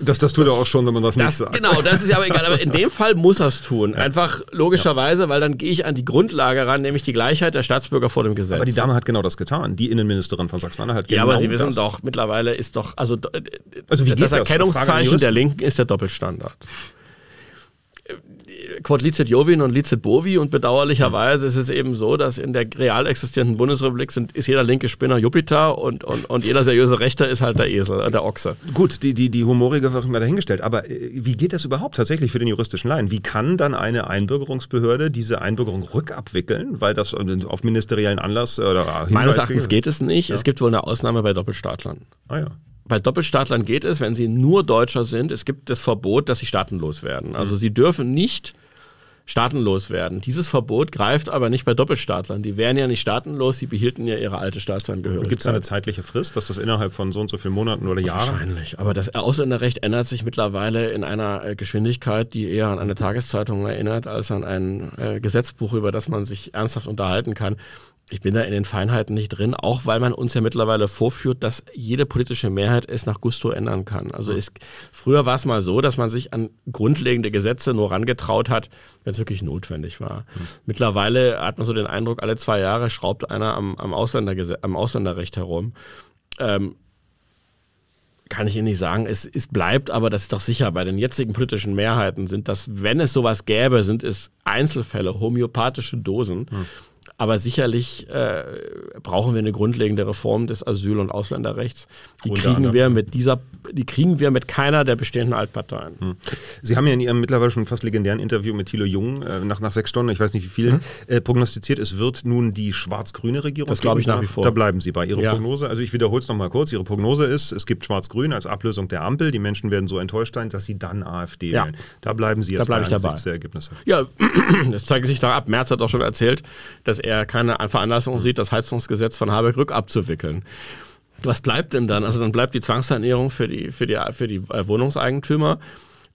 Das, das tut das, er auch schon, wenn man das, das nicht sagt. Genau, das ist ja aber egal. Aber in dem Fall muss er es tun. Ja. Einfach logischerweise, weil dann gehe ich an die Grundlage ran, nämlich die Gleichheit der Staatsbürger vor dem Gesetz. Aber die Dame hat genau das getan, die Innenministerin von Sachsen-Anhalt. Ja, genau aber Sie wissen doch, mittlerweile ist doch, also, also das Erkennungszeichen der Linken ist der Doppelstandard Quod licet Jovin und licet Bovi und bedauerlicherweise ist es eben so, dass in der real existierenden Bundesrepublik sind, ist jeder linke Spinner Jupiter und, und, und jeder seriöse Rechter ist halt der Esel, äh, der Ochse. Gut, die, die, die humorige wird immer dahingestellt, aber äh, wie geht das überhaupt tatsächlich für den juristischen Laien? Wie kann dann eine Einbürgerungsbehörde diese Einbürgerung rückabwickeln, weil das auf ministeriellen Anlass äh, oder Hinweis Meines Erachtens geht es nicht. Ja. Es gibt wohl eine Ausnahme bei Doppelstaatlern. Ah ja bei Doppelstaatlern geht es, wenn sie nur Deutscher sind, es gibt das Verbot, dass sie staatenlos werden. Also mhm. sie dürfen nicht staatenlos werden. Dieses Verbot greift aber nicht bei Doppelstaatlern. Die wären ja nicht staatenlos, sie behielten ja ihre alte Staatsangehörigkeit. Gibt es eine zeitliche Frist, dass das innerhalb von so und so vielen Monaten oder Jahren? Wahrscheinlich. Aber das Ausländerrecht ändert sich mittlerweile in einer äh, Geschwindigkeit, die eher an eine Tageszeitung erinnert, als an ein äh, Gesetzbuch, über das man sich ernsthaft unterhalten kann. Ich bin da in den Feinheiten nicht drin, auch weil man uns ja mittlerweile vorführt, dass jede politische Mehrheit es nach Gusto ändern kann. Also es, früher war es mal so, dass man sich an grundlegende Gesetze nur rangetraut hat, wenn es wirklich notwendig war. Mhm. Mittlerweile hat man so den Eindruck, alle zwei Jahre schraubt einer am, am, am Ausländerrecht herum. Ähm, kann ich Ihnen nicht sagen. Es, es bleibt aber, das ist doch sicher, bei den jetzigen politischen Mehrheiten sind das, wenn es sowas gäbe, sind es Einzelfälle, homöopathische Dosen. Hm. Aber sicherlich äh, brauchen wir eine grundlegende Reform des Asyl- und Ausländerrechts. Die Unter kriegen anderem. wir mit dieser, die kriegen wir mit keiner der bestehenden Altparteien. Hm. Sie haben ja in Ihrem mittlerweile schon fast legendären Interview mit Thilo Jung äh, nach, nach sechs Stunden, ich weiß nicht wie viel, hm? äh, prognostiziert, es wird nun die schwarz-grüne Regierung. Das glaube ich nach wie vor. Da bleiben Sie bei Ihrer ja. Prognose. Also ich wiederhole es nochmal kurz. Ihre Prognose ist, es gibt schwarz-grün als Ablösung der Ampel. Die Menschen werden so enttäuscht sein, dass sie dann AfD ja. wählen. Da bleiben Sie jetzt da bleib bei ich dabei. der Ergebnisse. Ja, das zeigt sich da ab. Merz hat auch schon erzählt, dass er keine Veranlassung sieht, das Heizungsgesetz von Habeck rückabzuwickeln. Was bleibt denn dann? Also dann bleibt die Zwangssanierung für die, für die, für die äh, Wohnungseigentümer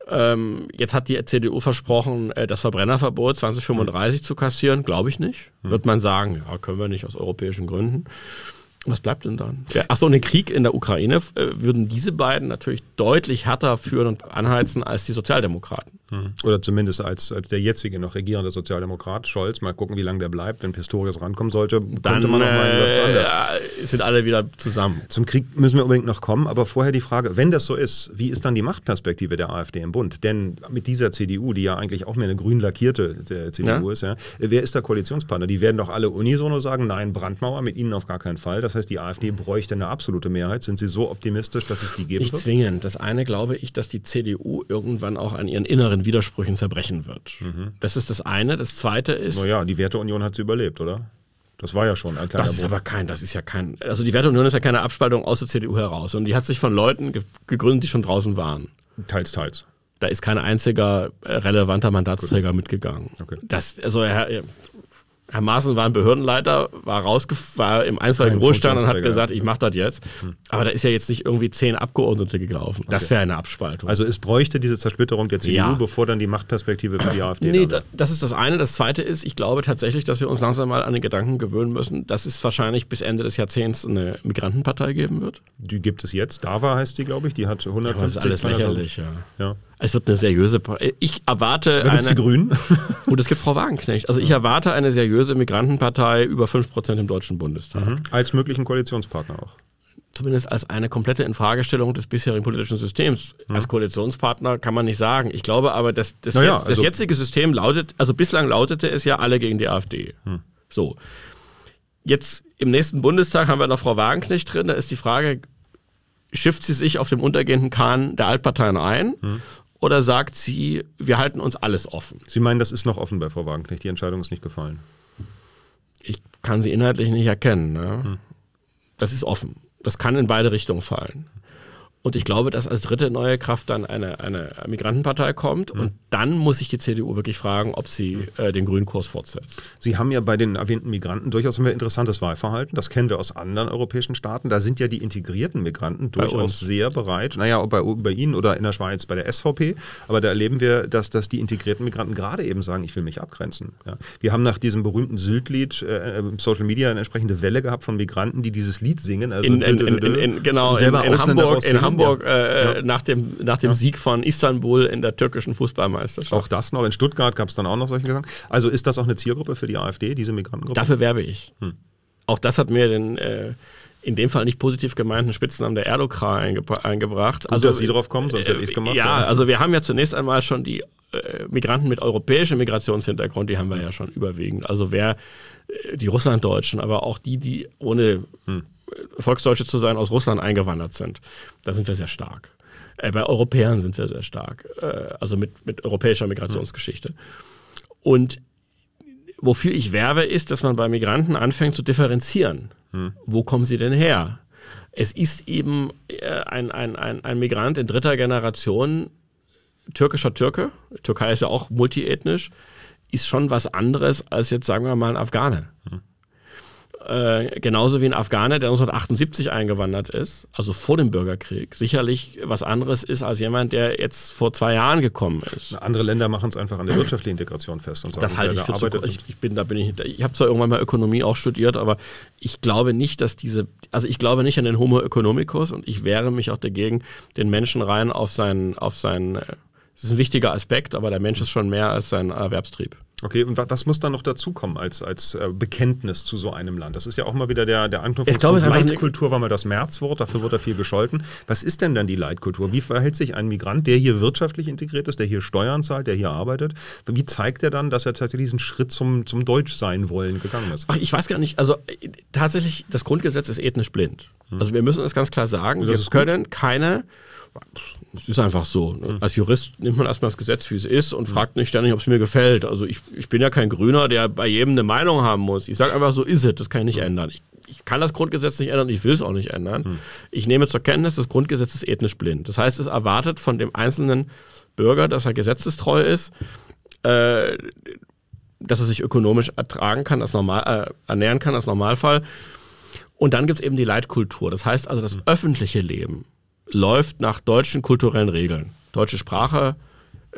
ähm, jetzt hat die CDU versprochen, äh, das Verbrennerverbot 2035 zu kassieren. Glaube ich nicht. Wird man sagen, ja, können wir nicht aus europäischen Gründen. Was bleibt denn dann? Achso, und den Krieg in der Ukraine äh, würden diese beiden natürlich deutlich härter führen und anheizen als die Sozialdemokraten. Hm. Oder zumindest als, als der jetzige noch regierende Sozialdemokrat Scholz. Mal gucken, wie lange der bleibt. Wenn Pistorius rankommen sollte, dann man noch mal, äh, sind alle wieder zusammen. Zum Krieg müssen wir unbedingt noch kommen. Aber vorher die Frage, wenn das so ist, wie ist dann die Machtperspektive der AfD im Bund? Denn mit dieser CDU, die ja eigentlich auch mehr eine grün lackierte äh, CDU ja? ist, ja, wer ist der Koalitionspartner? Die werden doch alle unisono sagen, nein, Brandmauer mit Ihnen auf gar keinen Fall. Das heißt, die AfD bräuchte eine absolute Mehrheit. Sind Sie so optimistisch, dass es die geben wird? Nicht zwingend. Das eine glaube ich, dass die CDU irgendwann auch an ihren inneren Widersprüchen zerbrechen wird. Mhm. Das ist das eine. Das zweite ist. Naja, die Werteunion hat sie überlebt, oder? Das war ja schon ein kleiner Das ist Bruch. aber kein, das ist ja kein, also die Werteunion ist ja keine Abspaltung aus der CDU heraus, und die hat sich von Leuten gegründet, die schon draußen waren. Teils, teils. Da ist kein einziger äh, relevanter Mandatsträger Gut. mitgegangen. Okay. Das, also Herr, äh, Herr Maaßen war ein Behördenleiter, war, rausge war im einstweiligen Ruhestand und hat gesagt, ich mache das jetzt. Hm. Aber da ist ja jetzt nicht irgendwie zehn Abgeordnete gelaufen. Das wäre eine Abspaltung. Also es bräuchte diese Zersplitterung der CDU, ja. bevor dann die Machtperspektive für die AfD Nee, da, das ist das eine. Das zweite ist, ich glaube tatsächlich, dass wir uns langsam mal an den Gedanken gewöhnen müssen, dass es wahrscheinlich bis Ende des Jahrzehnts eine Migrantenpartei geben wird. Die gibt es jetzt. DAVA heißt die, glaube ich. Die hat 150... Ja, das ist alles lächerlich, ja. ja. Es wird eine seriöse. Äh, ich erwarte. Da eine, die Grünen. Gut, es gibt Frau Wagenknecht. Also ich erwarte eine seriöse Migrantenpartei über 5% im Deutschen Bundestag. Mhm. Als möglichen Koalitionspartner auch. Zumindest als eine komplette Infragestellung des bisherigen politischen Systems. Mhm. Als Koalitionspartner kann man nicht sagen. Ich glaube aber, dass das, naja, jetzt, das also jetzige System lautet, also bislang lautete es ja alle gegen die AfD. Mhm. So. Jetzt im nächsten Bundestag haben wir noch Frau Wagenknecht drin. Da ist die Frage, schifft sie sich auf dem untergehenden Kahn der Altparteien ein? Mhm oder sagt sie, wir halten uns alles offen? Sie meinen, das ist noch offen bei Frau Wagenknecht, die Entscheidung ist nicht gefallen. Ich kann sie inhaltlich nicht erkennen. Ne? Hm. Das ist offen. Das kann in beide Richtungen fallen. Und ich glaube, dass als dritte neue Kraft dann eine, eine Migrantenpartei kommt. Mhm. Und dann muss sich die CDU wirklich fragen, ob sie mhm. äh, den grünen Kurs fortsetzt. Sie haben ja bei den erwähnten Migranten durchaus ein interessantes Wahlverhalten. Das kennen wir aus anderen europäischen Staaten. Da sind ja die integrierten Migranten durchaus sehr bereit. Naja, bei, bei Ihnen oder in der Schweiz bei der SVP. Aber da erleben wir, dass, dass die integrierten Migranten gerade eben sagen, ich will mich abgrenzen. Ja. Wir haben nach diesem berühmten Sylt-Lied äh, äh Social Media eine entsprechende Welle gehabt von Migranten, die dieses Lied singen. Also in, in, in, genau, selber in, in Hamburg Hamburg ja. Äh, äh, ja. nach dem, nach dem ja. Sieg von Istanbul in der türkischen Fußballmeisterschaft. Auch das noch. In Stuttgart gab es dann auch noch solchen Gesang. Also ist das auch eine Zielgruppe für die AfD, diese Migrantengruppe? Dafür werbe ich. Hm. Auch das hat mir den. Äh, in dem Fall nicht positiv gemeinten Spitznamen der Erdogan eingebra eingebracht. Gut, also, dass Sie drauf kommen, sonst hätte ich es äh, gemacht. Ja, ja, also wir haben ja zunächst einmal schon die äh, Migranten mit europäischem Migrationshintergrund, die haben wir ja schon überwiegend. Also wer äh, die Russlanddeutschen, aber auch die, die ohne hm. Volksdeutsche zu sein, aus Russland eingewandert sind. Da sind wir sehr stark. Äh, bei Europäern sind wir sehr stark. Äh, also mit, mit europäischer Migrationsgeschichte. Und wofür ich werbe, ist, dass man bei Migranten anfängt zu differenzieren. Hm. Wo kommen sie denn her? Es ist eben äh, ein, ein, ein, ein Migrant in dritter Generation, türkischer Türke, Türkei ist ja auch multiethnisch, ist schon was anderes als jetzt, sagen wir mal, ein Afghaner. Hm. Äh, genauso wie ein Afghaner, der 1978 eingewandert ist, also vor dem Bürgerkrieg, sicherlich was anderes ist als jemand, der jetzt vor zwei Jahren gekommen ist. andere Länder machen es einfach an der wirtschaftlichen Integration fest und sagen, das halte ich für zu, ich, ich bin da bin ich ich habe zwar irgendwann mal Ökonomie auch studiert, aber ich glaube nicht, dass diese also ich glaube nicht an den Homo economicus und ich wehre mich auch dagegen, den Menschen rein auf seinen auf seinen äh, das ist ein wichtiger Aspekt, aber der Mensch ist schon mehr als sein Erwerbstrieb. Okay, und was muss dann noch dazukommen als, als äh, Bekenntnis zu so einem Land? Das ist ja auch mal wieder der, der Anknüpfungspunkt. Ich glaube, Leitkultur war mal das Märzwort, dafür wurde da viel gescholten. Was ist denn dann die Leitkultur? Wie verhält sich ein Migrant, der hier wirtschaftlich integriert ist, der hier Steuern zahlt, der hier arbeitet? Wie zeigt er dann, dass er tatsächlich diesen Schritt zum, zum Deutschsein gegangen ist? Ach, ich weiß gar nicht. Also tatsächlich, das Grundgesetz ist ethnisch blind. Hm. Also wir müssen das ganz klar sagen, das wir können keine es ist einfach so. Ne? Mhm. Als Jurist nimmt man erstmal das Gesetz, wie es ist, und mhm. fragt nicht ständig, ob es mir gefällt. Also ich, ich bin ja kein Grüner, der bei jedem eine Meinung haben muss. Ich sage einfach, so ist es, das kann ich nicht mhm. ändern. Ich, ich kann das Grundgesetz nicht ändern, ich will es auch nicht ändern. Ich nehme zur Kenntnis, das Grundgesetz ist ethnisch blind. Das heißt, es erwartet von dem einzelnen Bürger, dass er gesetzestreu ist, äh, dass er sich ökonomisch ertragen kann, als normal, äh, ernähren kann als Normalfall. Und dann gibt es eben die Leitkultur. Das heißt also das öffentliche Leben läuft nach deutschen kulturellen Regeln. Deutsche Sprache,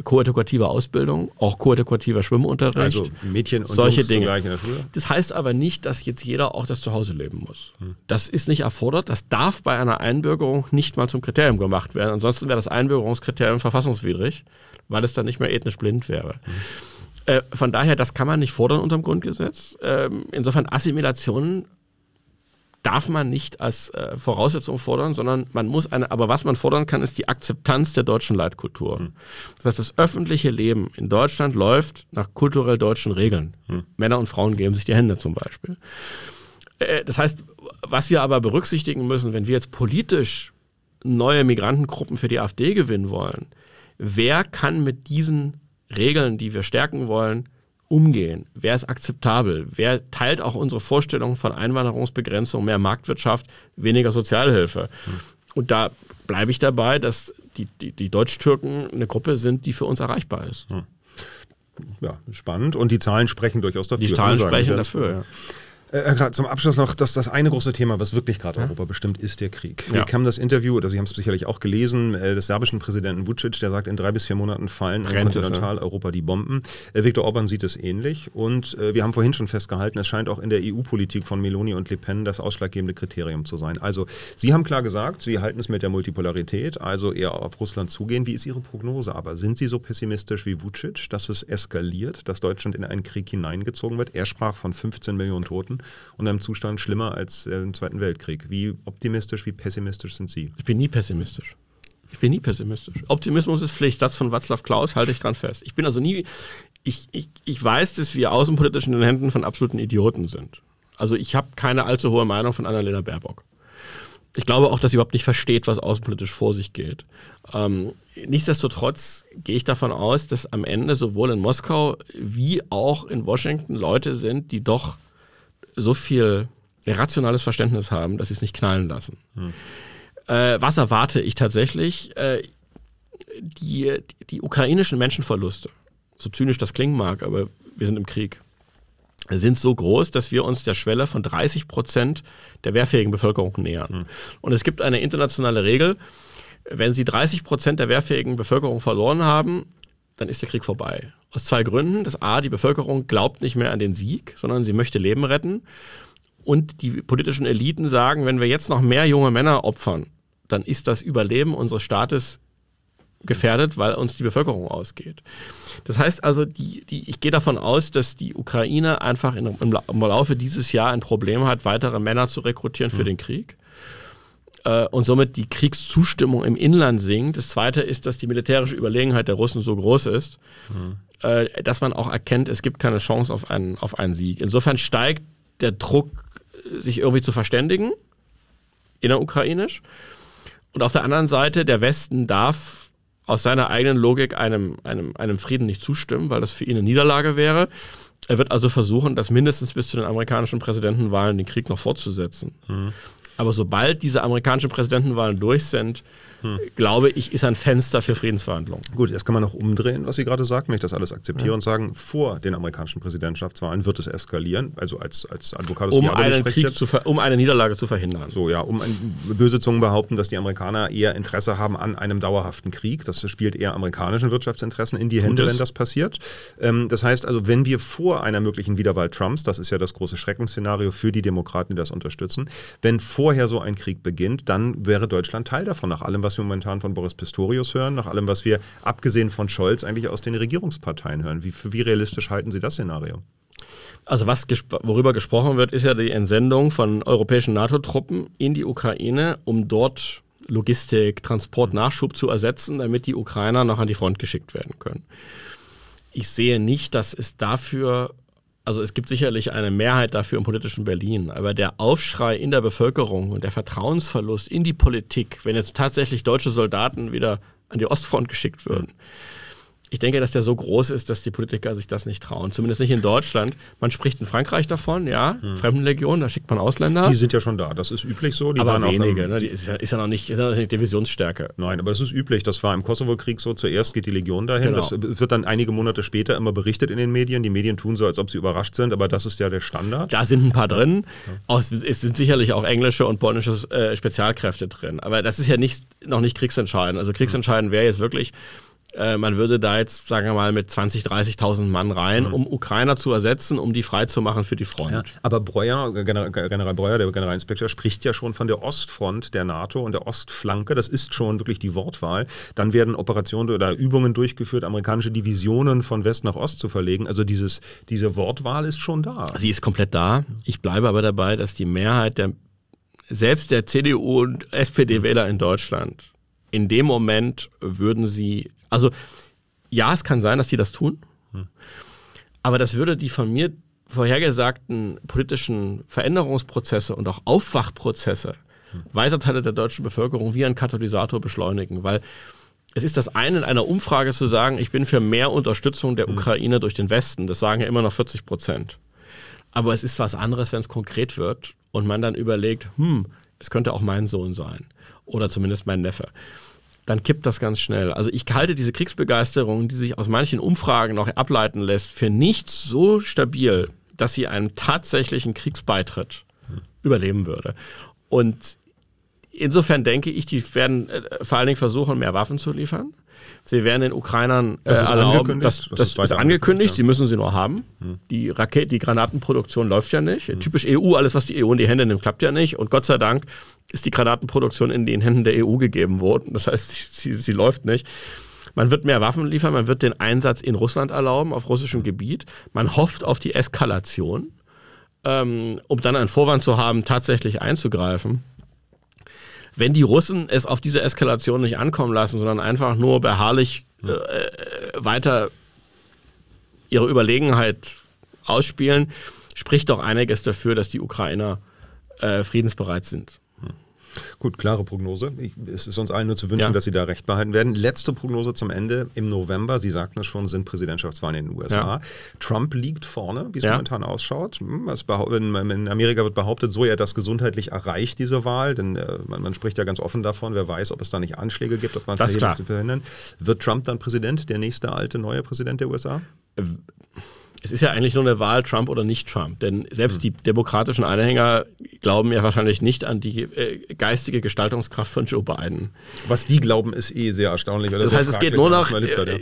koedukative Ausbildung, auch koedukativer Schwimmunterricht. Also Mädchen und solche Jungs Dinge. in der Schule. Das heißt aber nicht, dass jetzt jeder auch das zu Hause leben muss. Hm. Das ist nicht erfordert. Das darf bei einer Einbürgerung nicht mal zum Kriterium gemacht werden. Ansonsten wäre das Einbürgerungskriterium verfassungswidrig, weil es dann nicht mehr ethnisch blind wäre. Hm. Äh, von daher, das kann man nicht fordern unter dem Grundgesetz. Ähm, insofern, Assimilation darf man nicht als äh, Voraussetzung fordern, sondern man muss eine, aber was man fordern kann, ist die Akzeptanz der deutschen Leitkultur. Hm. Das heißt, das öffentliche Leben in Deutschland läuft nach kulturell deutschen Regeln. Hm. Männer und Frauen geben sich die Hände zum Beispiel. Äh, das heißt, was wir aber berücksichtigen müssen, wenn wir jetzt politisch neue Migrantengruppen für die AfD gewinnen wollen, wer kann mit diesen Regeln, die wir stärken wollen, umgehen? Wer ist akzeptabel? Wer teilt auch unsere Vorstellungen von Einwanderungsbegrenzung, mehr Marktwirtschaft, weniger Sozialhilfe? Hm. Und da bleibe ich dabei, dass die, die, die Deutsch-Türken eine Gruppe sind, die für uns erreichbar ist. Hm. Ja, spannend. Und die Zahlen sprechen durchaus dafür. Die Zahlen sprechen dafür, ja. Äh, äh gerade zum Abschluss noch, dass das eine große Thema, was wirklich gerade ja. Europa bestimmt, ist der Krieg. Ja. Wir kamen das Interview, oder Sie haben es sicherlich auch gelesen, äh, des serbischen Präsidenten Vucic, der sagt, in drei bis vier Monaten fallen Brennt in Kontinentaleuropa ja. die Bomben. Äh, Viktor Orban sieht es ähnlich und äh, wir haben vorhin schon festgehalten, es scheint auch in der EU-Politik von Meloni und Le Pen das ausschlaggebende Kriterium zu sein. Also Sie haben klar gesagt, Sie halten es mit der Multipolarität, also eher auf Russland zugehen. Wie ist Ihre Prognose aber? Sind Sie so pessimistisch wie Vucic, dass es eskaliert, dass Deutschland in einen Krieg hineingezogen wird? Er sprach von 15 Millionen Toten und einem Zustand schlimmer als äh, im Zweiten Weltkrieg. Wie optimistisch, wie pessimistisch sind Sie? Ich bin nie pessimistisch. Ich bin nie pessimistisch. Optimismus ist Pflicht. Satz von Václav Klaus halte ich dran fest. Ich bin also nie, ich, ich, ich weiß, dass wir außenpolitisch in den Händen von absoluten Idioten sind. Also ich habe keine allzu hohe Meinung von Annalena Baerbock. Ich glaube auch, dass sie überhaupt nicht versteht, was außenpolitisch vor sich geht. Ähm, nichtsdestotrotz gehe ich davon aus, dass am Ende sowohl in Moskau wie auch in Washington Leute sind, die doch so viel rationales Verständnis haben, dass sie es nicht knallen lassen. Hm. Äh, was erwarte ich tatsächlich? Äh, die, die ukrainischen Menschenverluste, so zynisch das klingen mag, aber wir sind im Krieg, sind so groß, dass wir uns der Schwelle von 30 Prozent der wehrfähigen Bevölkerung nähern. Hm. Und es gibt eine internationale Regel, wenn sie 30 Prozent der wehrfähigen Bevölkerung verloren haben, dann ist der Krieg vorbei. Aus zwei Gründen. Das A, die Bevölkerung glaubt nicht mehr an den Sieg, sondern sie möchte Leben retten. Und die politischen Eliten sagen, wenn wir jetzt noch mehr junge Männer opfern, dann ist das Überleben unseres Staates gefährdet, weil uns die Bevölkerung ausgeht. Das heißt also, die, die, ich gehe davon aus, dass die Ukraine einfach in, im Laufe dieses Jahr ein Problem hat, weitere Männer zu rekrutieren für mhm. den Krieg. Äh, und somit die Kriegszustimmung im Inland sinkt. Das Zweite ist, dass die militärische Überlegenheit der Russen so groß ist, mhm. äh, dass man auch erkennt, es gibt keine Chance auf einen, auf einen Sieg. Insofern steigt der Druck, sich irgendwie zu verständigen, innerukrainisch. Und auf der anderen Seite, der Westen darf aus seiner eigenen Logik einem, einem, einem Frieden nicht zustimmen, weil das für ihn eine Niederlage wäre. Er wird also versuchen, das mindestens bis zu den amerikanischen Präsidentenwahlen den Krieg noch fortzusetzen. Mhm. Aber sobald diese amerikanischen Präsidentenwahlen durch sind, hm. glaube ich, ist ein Fenster für Friedensverhandlungen. Gut, das kann man noch umdrehen, was Sie gerade sagten, wenn ich das alles akzeptiere ja. und sagen, vor den amerikanischen Präsidentschaftswahlen wird es eskalieren, also als, als Advocatus um einen Krieg jetzt. zu um eine Niederlage zu verhindern. So, ja, um ein, böse Zungen behaupten, dass die Amerikaner eher Interesse haben an einem dauerhaften Krieg. Das spielt eher amerikanischen Wirtschaftsinteressen in die Hände, wenn das passiert. Ähm, das heißt also, wenn wir vor einer möglichen Wiederwahl Trumps, das ist ja das große Schreckensszenario für die Demokraten, die das unterstützen, wenn vor vorher so ein Krieg beginnt, dann wäre Deutschland Teil davon, nach allem, was wir momentan von Boris Pistorius hören, nach allem, was wir abgesehen von Scholz eigentlich aus den Regierungsparteien hören. Wie, wie realistisch halten Sie das Szenario? Also was gesp worüber gesprochen wird, ist ja die Entsendung von europäischen NATO-Truppen in die Ukraine, um dort Logistik, Transport, Nachschub zu ersetzen, damit die Ukrainer noch an die Front geschickt werden können. Ich sehe nicht, dass es dafür also es gibt sicherlich eine Mehrheit dafür im politischen Berlin, aber der Aufschrei in der Bevölkerung und der Vertrauensverlust in die Politik, wenn jetzt tatsächlich deutsche Soldaten wieder an die Ostfront geschickt würden, ja ich denke, dass der so groß ist, dass die Politiker sich das nicht trauen. Zumindest nicht in Deutschland. Man spricht in Frankreich davon, ja, hm. Fremdenlegion, da schickt man Ausländer. Die sind ja schon da, das ist üblich so. Die aber wenige, ne? die ist, ja, ist, ja, noch nicht, ist ja noch nicht Divisionsstärke. Nein, aber das ist üblich. Das war im Kosovo-Krieg so, zuerst geht die Legion dahin. Genau. Das wird dann einige Monate später immer berichtet in den Medien. Die Medien tun so, als ob sie überrascht sind, aber das ist ja der Standard. Da sind ein paar drin. Aus, es sind sicherlich auch englische und polnische äh, Spezialkräfte drin. Aber das ist ja nicht, noch nicht kriegsentscheidend. Also kriegsentscheidend wäre jetzt wirklich äh, man würde da jetzt, sagen wir mal, mit 20.000, 30.000 Mann rein, mhm. um Ukrainer zu ersetzen, um die freizumachen für die Front. Ja, aber Breuer, General, General Breuer, der Generalinspektor, spricht ja schon von der Ostfront der NATO und der Ostflanke. Das ist schon wirklich die Wortwahl. Dann werden Operationen oder Übungen durchgeführt, amerikanische Divisionen von West nach Ost zu verlegen. Also dieses, diese Wortwahl ist schon da. Sie ist komplett da. Ich bleibe aber dabei, dass die Mehrheit der selbst der CDU und SPD-Wähler in Deutschland, in dem Moment würden sie also ja, es kann sein, dass die das tun, hm. aber das würde die von mir vorhergesagten politischen Veränderungsprozesse und auch Aufwachprozesse hm. weiter Teile der deutschen Bevölkerung wie ein Katalysator beschleunigen, weil es ist das eine in einer Umfrage zu sagen, ich bin für mehr Unterstützung der hm. Ukraine durch den Westen. Das sagen ja immer noch 40 Prozent. Aber es ist was anderes, wenn es konkret wird und man dann überlegt, hm, es könnte auch mein Sohn sein oder zumindest mein Neffe dann kippt das ganz schnell. Also ich halte diese Kriegsbegeisterung, die sich aus manchen Umfragen noch ableiten lässt, für nicht so stabil, dass sie einem tatsächlichen Kriegsbeitritt mhm. überleben würde. Und insofern denke ich, die werden äh, vor allen Dingen versuchen, mehr Waffen zu liefern. Sie werden den Ukrainern äh, das erlauben, das, das, das, ist, angekündigt, angekündigt ja. sie müssen sie nur haben. Hm. Die Rakete, die Granatenproduktion läuft ja nicht. Hm. Typisch EU, alles was die EU in die Hände nimmt, klappt ja nicht. Und Gott sei Dank ist die Granatenproduktion in den Händen der EU gegeben worden. Das heißt, sie, sie läuft nicht. Man wird mehr Waffen liefern, man wird den Einsatz in Russland erlauben, auf russischem hm. Gebiet. Man hofft auf die Eskalation, ähm, um dann einen Vorwand zu haben, tatsächlich einzugreifen wenn die Russen es auf diese Eskalation nicht ankommen lassen, sondern einfach nur beharrlich äh, äh weiter ihre Überlegenheit ausspielen, spricht doch einiges dafür, dass die Ukrainer äh, friedensbereit sind. Gut, klare Prognose. Ich, es ist uns allen nur zu wünschen, ja. dass Sie da recht behalten werden. Letzte Prognose zum Ende. Im November, Sie sagten es schon, sind Präsidentschaftswahlen in den USA. Ja. Trump liegt vorne, wie es ja. momentan ausschaut. Hm, in Amerika wird behauptet, so er das gesundheitlich erreicht, diese Wahl. Denn äh, man, man, spricht ja ganz offen davon, wer weiß, ob es da nicht Anschläge gibt, ob man das verhindert. Wird Trump dann Präsident, der nächste alte, neue Präsident der USA? Äh, es ist ja eigentlich nur eine Wahl Trump oder nicht Trump, denn selbst mhm. die demokratischen Anhänger glauben ja wahrscheinlich nicht an die äh, geistige Gestaltungskraft von Joe Biden. Was die glauben, ist eh sehr erstaunlich. das heißt, es geht nur noch, äh, äh,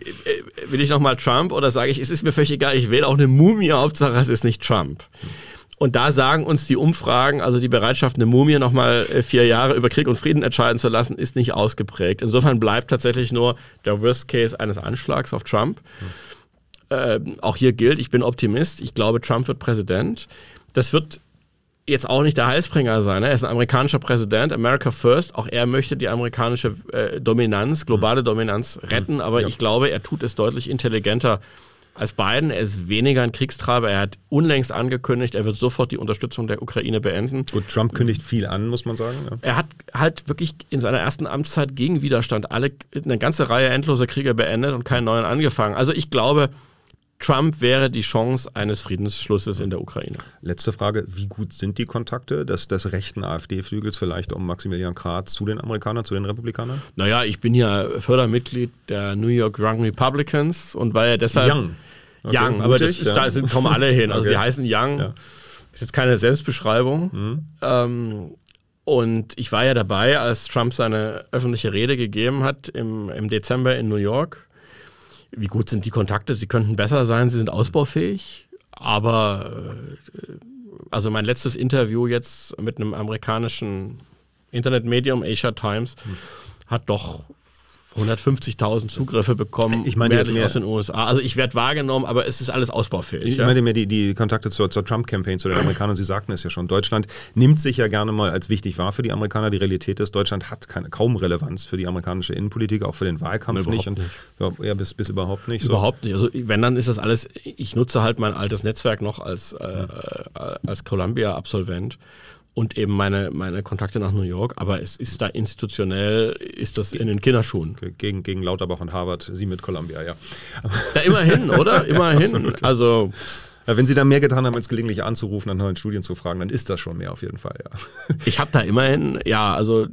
will ich nochmal Trump oder sage ich, es ist mir völlig egal, ich wähle auch eine Mumie, Hauptsache es ist nicht Trump. Mhm. Und da sagen uns die Umfragen, also die Bereitschaft, eine Mumie nochmal äh, vier Jahre über Krieg und Frieden entscheiden zu lassen, ist nicht ausgeprägt. Insofern bleibt tatsächlich nur der Worst Case eines Anschlags auf Trump. Mhm. Ähm, auch hier gilt, ich bin Optimist, ich glaube, Trump wird Präsident. Das wird jetzt auch nicht der Heilsbringer sein. Ne? Er ist ein amerikanischer Präsident, America First. Auch er möchte die amerikanische äh, Dominanz, globale Dominanz retten, aber ja. ich glaube, er tut es deutlich intelligenter als Biden. Er ist weniger ein Kriegstreiber. Er hat unlängst angekündigt, er wird sofort die Unterstützung der Ukraine beenden. Gut, Trump kündigt viel an, muss man sagen. Ja. Er hat halt wirklich in seiner ersten Amtszeit gegen Widerstand alle eine ganze Reihe endloser Kriege beendet und keinen neuen angefangen. Also ich glaube, Trump wäre die Chance eines Friedensschlusses in der Ukraine. Letzte Frage, wie gut sind die Kontakte des, des rechten AfD-Flügels vielleicht um Maximilian Kratz zu den Amerikanern, zu den Republikanern? Naja, ich bin ja Fördermitglied der New York Young Republicans und war ja deshalb... Young. Okay, young, aber das ist, ja. da sind, kommen alle hin. Also okay. sie heißen Young. Ja. Ist jetzt keine Selbstbeschreibung. Mhm. Ähm, und ich war ja dabei, als Trump seine öffentliche Rede gegeben hat im, im Dezember in New York. Wie gut sind die Kontakte? Sie könnten besser sein, sie sind ausbaufähig, aber äh, also mein letztes Interview jetzt mit einem amerikanischen Internetmedium, Asia Times, hm. hat doch 150.000 Zugriffe bekommen, ich meine, mehr aus den USA. Also ich werde wahrgenommen, aber es ist alles ausbaufähig. Ich, ja? meine mir die, die Kontakte zur, zur Trump-Campaign, zu den Amerikanern, Sie sagten es ja schon. Deutschland nimmt sich ja gerne mal als wichtig wahr für die Amerikaner. Die Realität ist, Deutschland hat keine, kaum Relevanz für die amerikanische Innenpolitik, auch für den Wahlkampf überhaupt nicht. Und, nicht. ja, bis, bis überhaupt nicht. So. Überhaupt nicht. Also wenn, dann ist das alles, ich nutze halt mein altes Netzwerk noch als, äh, äh als Columbia-Absolvent und eben meine, meine Kontakte nach New York. Aber es ist da institutionell, ist das in den Kinderschuhen. Gegen, gegen Lauterbach und Harvard, Sie mit Columbia, ja. Ja, immerhin, oder? Immerhin. Also, ja, also. wenn Sie da mehr getan haben, als gelegentlich anzurufen, an neuen Studien zu fragen, dann ist das schon mehr auf jeden Fall, ja. Ich habe da immerhin, ja, also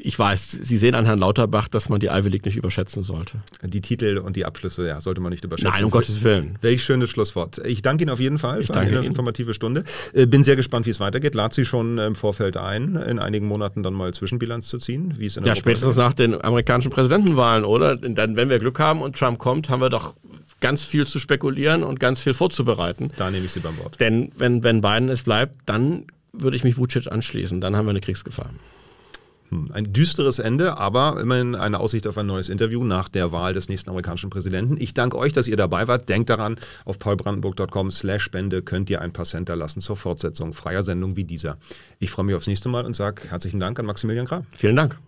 ich weiß, Sie sehen an Herrn Lauterbach, dass man die Ivy League nicht überschätzen sollte. Die Titel und die Abschlüsse, ja, sollte man nicht überschätzen. Nein, um Gottes Willen. Welch schönes Schlusswort. Ich danke Ihnen auf jeden Fall ich für eine Ihnen. informative Stunde. Äh, bin sehr gespannt, wie es weitergeht. Lad Sie schon äh, im Vorfeld ein, in einigen Monaten dann mal Zwischenbilanz zu ziehen, wie es in Ja, Europa spätestens nach den amerikanischen Präsidentenwahlen, oder? Dann, wenn wir Glück haben und Trump kommt, haben wir doch ganz viel zu spekulieren und ganz viel vorzubereiten. Da nehme ich Sie beim Wort. Denn wenn, wenn Biden es bleibt, dann würde ich mich Vucic anschließen. Dann haben wir eine Kriegsgefahr. Hm, ein düsteres Ende, aber immerhin eine Aussicht auf ein neues Interview nach der Wahl des nächsten amerikanischen Präsidenten. Ich danke euch, dass ihr dabei wart. Denkt daran, auf paulbrandenburg.com slash Spende könnt ihr ein paar Cent lassen zur Fortsetzung freier Sendung wie dieser. Ich freue mich aufs nächste Mal und sage herzlichen Dank an Maximilian Krah. Vielen Dank.